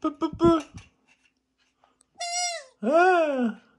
뿌뿌뿌. 아. 네.